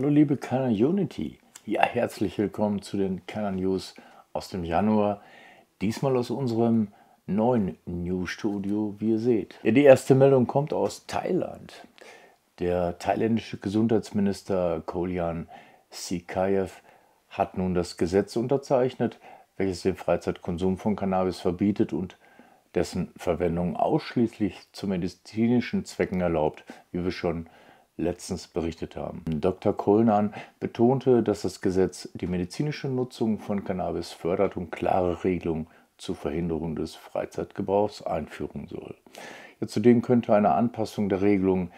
Hallo liebe Canon Unity. Ja, herzlich willkommen zu den Canon News aus dem Januar. Diesmal aus unserem neuen News Studio, wie ihr seht. Ja, die erste Meldung kommt aus Thailand. Der thailändische Gesundheitsminister Kolian Sikayev hat nun das Gesetz unterzeichnet, welches den Freizeitkonsum von Cannabis verbietet und dessen Verwendung ausschließlich zu medizinischen Zwecken erlaubt, wie wir schon gesagt haben letztens berichtet haben. Dr. Kollnan betonte, dass das Gesetz die medizinische Nutzung von Cannabis fördert und klare Regelungen zur Verhinderung des Freizeitgebrauchs einführen soll. Ja, zudem könnte eine Anpassung der Regelung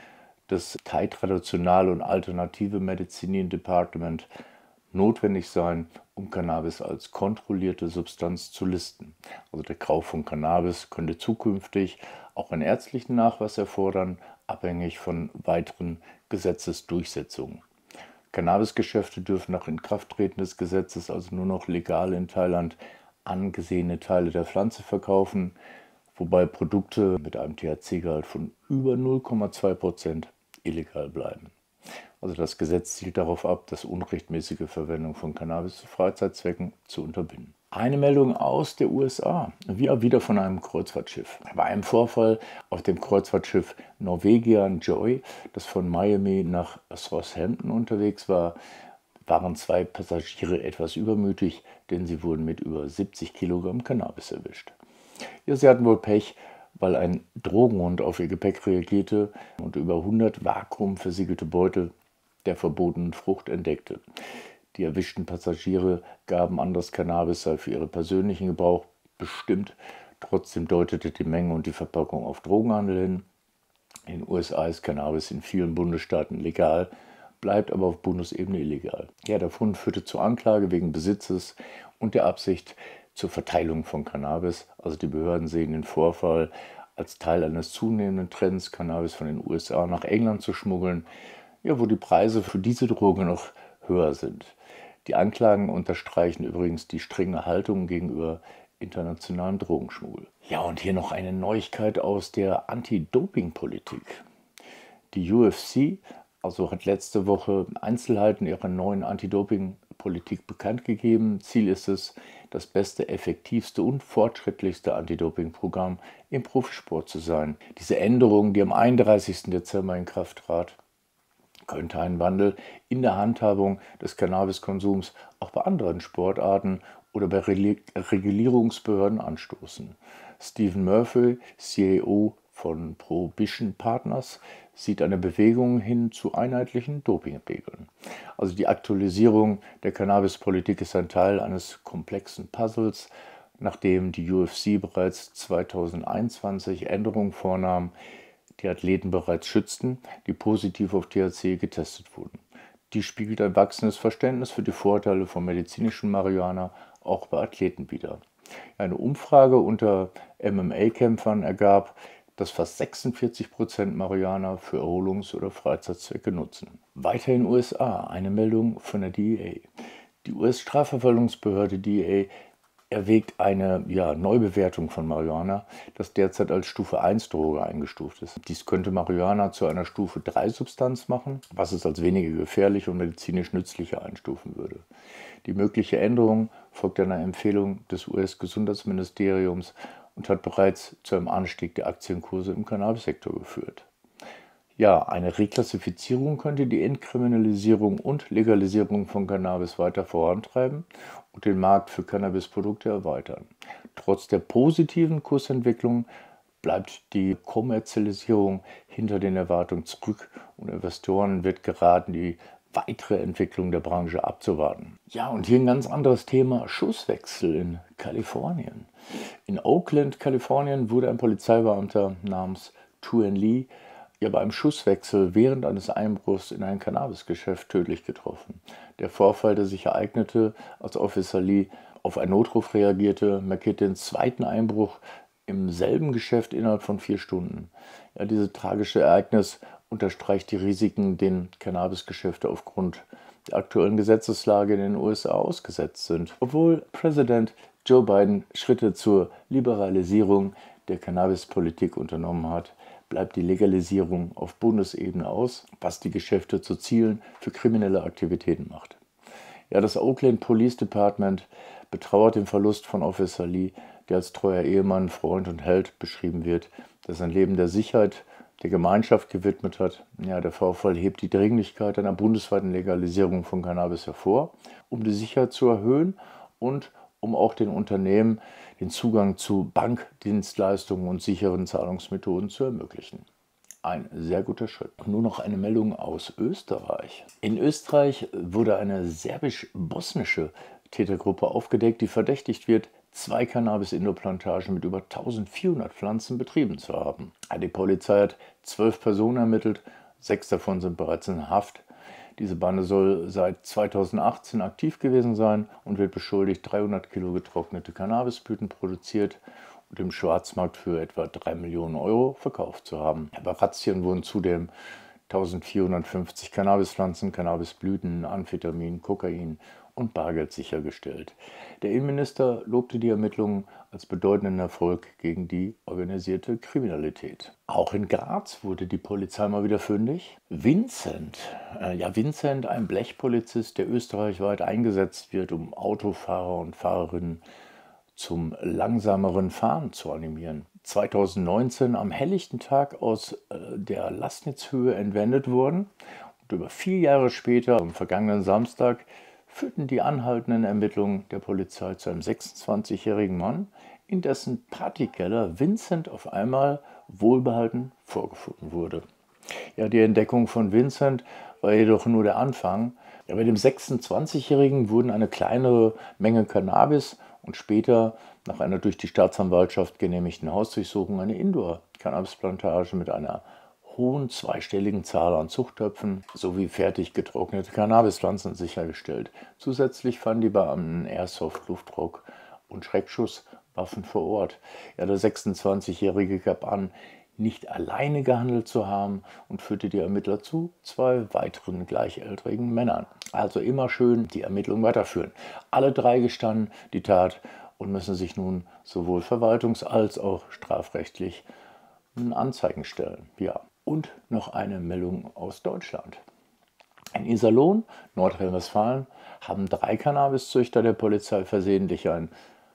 des Thai Traditional und Alternative Medizinien Department notwendig sein, um Cannabis als kontrollierte Substanz zu listen. Also der Kauf von Cannabis könnte zukünftig auch einen ärztlichen Nachweis erfordern, abhängig von weiteren Gesetzesdurchsetzungen. Cannabisgeschäfte dürfen nach Inkrafttreten des Gesetzes also nur noch legal in Thailand angesehene Teile der Pflanze verkaufen, wobei Produkte mit einem THC-Gehalt von über 0,2% illegal bleiben. Also das Gesetz zielt darauf ab, das unrechtmäßige Verwendung von Cannabis zu Freizeitzwecken zu unterbinden. Eine Meldung aus der USA, wir auch wieder von einem Kreuzfahrtschiff. Bei einem Vorfall auf dem Kreuzfahrtschiff Norwegian Joy, das von Miami nach Southampton unterwegs war, waren zwei Passagiere etwas übermütig, denn sie wurden mit über 70 Kilogramm Cannabis erwischt. Ja, sie hatten wohl Pech, weil ein Drogenhund auf ihr Gepäck reagierte und über 100 vakuumversiegelte Beutel der verbotenen Frucht entdeckte. Die erwischten Passagiere gaben an, dass Cannabis sei für ihren persönlichen Gebrauch bestimmt. Trotzdem deutete die Menge und die Verpackung auf Drogenhandel hin. In den USA ist Cannabis in vielen Bundesstaaten legal, bleibt aber auf Bundesebene illegal. Ja, der Fund führte zur Anklage wegen Besitzes und der Absicht zur Verteilung von Cannabis. Also die Behörden sehen den Vorfall als Teil eines zunehmenden Trends, Cannabis von den USA nach England zu schmuggeln, ja, wo die Preise für diese Droge noch höher sind. Die Anklagen unterstreichen übrigens die strenge Haltung gegenüber internationalen Drogenschmuggel. Ja, und hier noch eine Neuigkeit aus der Anti-Doping-Politik. Die UFC also hat letzte Woche Einzelheiten ihrer neuen Anti-Doping-Politik bekannt gegeben. Ziel ist es, das beste, effektivste und fortschrittlichste Anti-Doping-Programm im Profisport zu sein. Diese Änderung, die am 31. Dezember in Kraft trat, könnte ein Wandel in der Handhabung des Cannabiskonsums auch bei anderen Sportarten oder bei Regulierungsbehörden anstoßen. Stephen Murphy, CEO von Prohibition Partners, sieht eine Bewegung hin zu einheitlichen Dopingregeln. Also die Aktualisierung der Cannabispolitik ist ein Teil eines komplexen Puzzles, nachdem die UFC bereits 2021 Änderungen vornahm, die Athleten bereits schützten, die positiv auf THC getestet wurden. Dies spiegelt ein wachsendes Verständnis für die Vorteile von medizinischem Marihuana auch bei Athleten wider. Eine Umfrage unter MMA-Kämpfern ergab, dass fast 46 Prozent Marihuana für Erholungs- oder Freizeitzwecke nutzen. Weiterhin USA eine Meldung von der DEA. Die US-Strafverfolgungsbehörde DEA erwägt eine ja, Neubewertung von Marihuana, das derzeit als Stufe 1 Droge eingestuft ist. Dies könnte Marihuana zu einer Stufe 3 Substanz machen, was es als weniger gefährlich und medizinisch nützlicher einstufen würde. Die mögliche Änderung folgt einer Empfehlung des US-Gesundheitsministeriums und hat bereits zu einem Anstieg der Aktienkurse im Cannabis-Sektor geführt. Ja, eine Reklassifizierung könnte die Entkriminalisierung und Legalisierung von Cannabis weiter vorantreiben und den Markt für Cannabisprodukte erweitern. Trotz der positiven Kursentwicklung bleibt die Kommerzialisierung hinter den Erwartungen zurück und Investoren wird geraten, die weitere Entwicklung der Branche abzuwarten. Ja, und hier ein ganz anderes Thema, Schusswechsel in Kalifornien. In Oakland, Kalifornien wurde ein Polizeibeamter namens Tuan Lee ihr beim Schusswechsel während eines Einbruchs in ein Cannabisgeschäft tödlich getroffen. Der Vorfall, der sich ereignete, als Officer Lee auf einen Notruf reagierte, markiert den zweiten Einbruch im selben Geschäft innerhalb von vier Stunden. Ja, dieses tragische Ereignis unterstreicht die Risiken, denen Cannabisgeschäfte aufgrund der aktuellen Gesetzeslage in den USA ausgesetzt sind. Obwohl Präsident Joe Biden Schritte zur Liberalisierung der Cannabispolitik unternommen hat, bleibt die Legalisierung auf Bundesebene aus, was die Geschäfte zu Zielen für kriminelle Aktivitäten macht. Ja, das Oakland Police Department betrauert den Verlust von Officer Lee, der als treuer Ehemann, Freund und Held beschrieben wird, der sein Leben der Sicherheit der Gemeinschaft gewidmet hat. Ja, der Vorfall hebt die Dringlichkeit einer bundesweiten Legalisierung von Cannabis hervor, um die Sicherheit zu erhöhen und um auch den Unternehmen den Zugang zu Bankdienstleistungen und sicheren Zahlungsmethoden zu ermöglichen. Ein sehr guter Schritt. nur noch eine Meldung aus Österreich. In Österreich wurde eine serbisch-bosnische Tätergruppe aufgedeckt, die verdächtigt wird, zwei Cannabis-Indoplantagen mit über 1400 Pflanzen betrieben zu haben. Die Polizei hat zwölf Personen ermittelt, sechs davon sind bereits in Haft diese Bande soll seit 2018 aktiv gewesen sein und wird beschuldigt, 300 Kilo getrocknete Cannabisblüten produziert und im Schwarzmarkt für etwa 3 Millionen Euro verkauft zu haben. Bei Razzien wurden zudem 1450 Cannabispflanzen, Cannabisblüten, Amphetamin, Kokain und Bargeld sichergestellt. Der Innenminister lobte die Ermittlungen als bedeutenden Erfolg gegen die organisierte Kriminalität. Auch in Graz wurde die Polizei mal wieder fündig. Vincent, äh, ja Vincent, ein Blechpolizist, der österreichweit eingesetzt wird, um Autofahrer und Fahrerinnen zum langsameren Fahren zu animieren. 2019 am helllichten Tag aus äh, der Lastnitzhöhe entwendet worden und über vier Jahre später, am vergangenen Samstag, führten die anhaltenden Ermittlungen der Polizei zu einem 26-jährigen Mann, in dessen Partykeller Vincent auf einmal wohlbehalten vorgefunden wurde. Ja, die Entdeckung von Vincent war jedoch nur der Anfang. Ja, bei dem 26-Jährigen wurden eine kleinere Menge Cannabis und später nach einer durch die Staatsanwaltschaft genehmigten Hausdurchsuchung eine Indoor-Cannabisplantage mit einer hohen zweistelligen Zahl an Zuchttöpfen sowie fertig getrocknete Cannabispflanzen sichergestellt. Zusätzlich fanden die Beamten Airsoft, Luftdruck und Schreckschusswaffen vor Ort. Ja, der 26-Jährige gab an, nicht alleine gehandelt zu haben und führte die Ermittler zu zwei weiteren gleichaltrigen Männern. Also immer schön die Ermittlungen weiterführen. Alle drei gestanden die Tat und müssen sich nun sowohl verwaltungs- als auch strafrechtlich Anzeigen stellen. Ja, und noch eine Meldung aus Deutschland. In Iserlohn, Nordrhein-Westfalen, haben drei Cannabiszüchter der Polizei versehentlich ein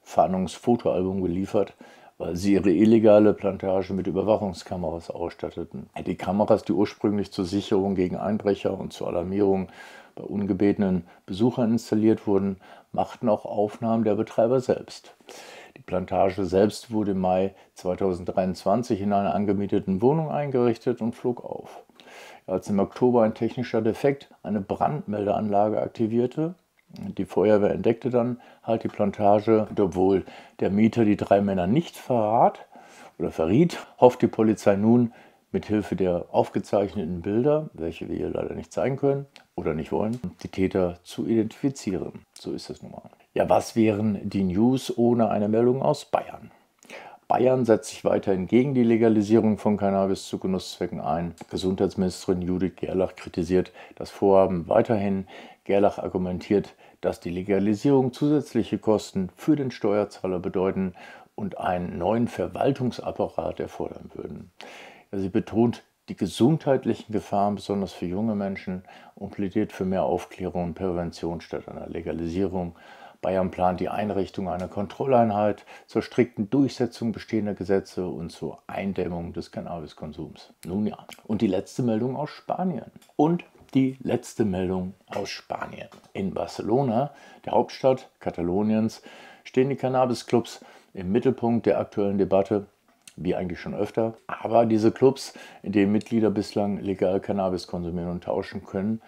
Fahndungsfotoalbum geliefert, weil sie ihre illegale Plantage mit Überwachungskameras ausstatteten. Die Kameras, die ursprünglich zur Sicherung gegen Einbrecher und zur Alarmierung bei ungebetenen Besuchern installiert wurden, machten auch Aufnahmen der Betreiber selbst. Die Plantage selbst wurde im Mai 2023 in einer angemieteten Wohnung eingerichtet und flog auf. Als im Oktober ein technischer Defekt eine Brandmeldeanlage aktivierte, die Feuerwehr entdeckte dann halt die Plantage, und obwohl der Mieter die drei Männer nicht verrat oder verriet, hofft die Polizei nun, mithilfe der aufgezeichneten Bilder, welche wir hier leider nicht zeigen können oder nicht wollen, die Täter zu identifizieren. So ist es nun mal. Ja, was wären die News ohne eine Meldung aus Bayern? Bayern setzt sich weiterhin gegen die Legalisierung von Cannabis zu Genusszwecken ein. Gesundheitsministerin Judith Gerlach kritisiert das Vorhaben weiterhin. Gerlach argumentiert, dass die Legalisierung zusätzliche Kosten für den Steuerzahler bedeuten und einen neuen Verwaltungsapparat erfordern würden. Sie betont die gesundheitlichen Gefahren, besonders für junge Menschen, und plädiert für mehr Aufklärung und Prävention statt einer Legalisierung. Bayern plant die Einrichtung einer Kontrolleinheit zur strikten Durchsetzung bestehender Gesetze und zur Eindämmung des Cannabiskonsums. Nun ja, und die letzte Meldung aus Spanien. Und die letzte Meldung aus Spanien. In Barcelona, der Hauptstadt Kataloniens, stehen die Cannabisclubs im Mittelpunkt der aktuellen Debatte wie eigentlich schon öfter. Aber diese Clubs, in denen Mitglieder bislang legal Cannabis konsumieren und tauschen können,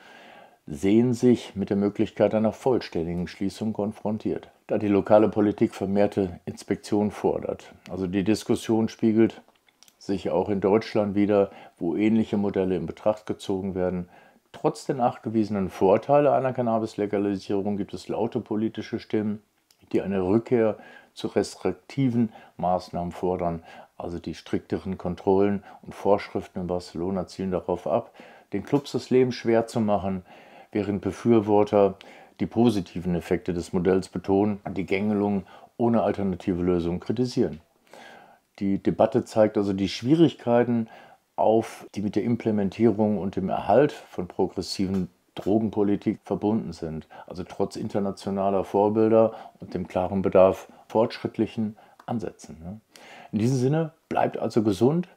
sehen sich mit der Möglichkeit einer vollständigen Schließung konfrontiert. Da die lokale Politik vermehrte Inspektionen fordert. Also die Diskussion spiegelt sich auch in Deutschland wieder, wo ähnliche Modelle in Betracht gezogen werden. Trotz der nachgewiesenen Vorteile einer Cannabis-Legalisierung gibt es laute politische Stimmen, die eine Rückkehr zu restriktiven Maßnahmen fordern, also die strikteren Kontrollen und Vorschriften in Barcelona zielen darauf ab, den Clubs das Leben schwer zu machen, während Befürworter die positiven Effekte des Modells betonen die Gängelung ohne alternative Lösung kritisieren. Die Debatte zeigt also die Schwierigkeiten auf, die mit der Implementierung und dem Erhalt von progressiven Drogenpolitik verbunden sind. Also trotz internationaler Vorbilder und dem klaren Bedarf fortschrittlichen Ansätzen. Ne? In diesem Sinne, bleibt also gesund,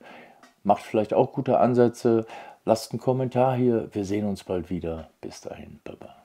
macht vielleicht auch gute Ansätze, lasst einen Kommentar hier. Wir sehen uns bald wieder. Bis dahin, Baba.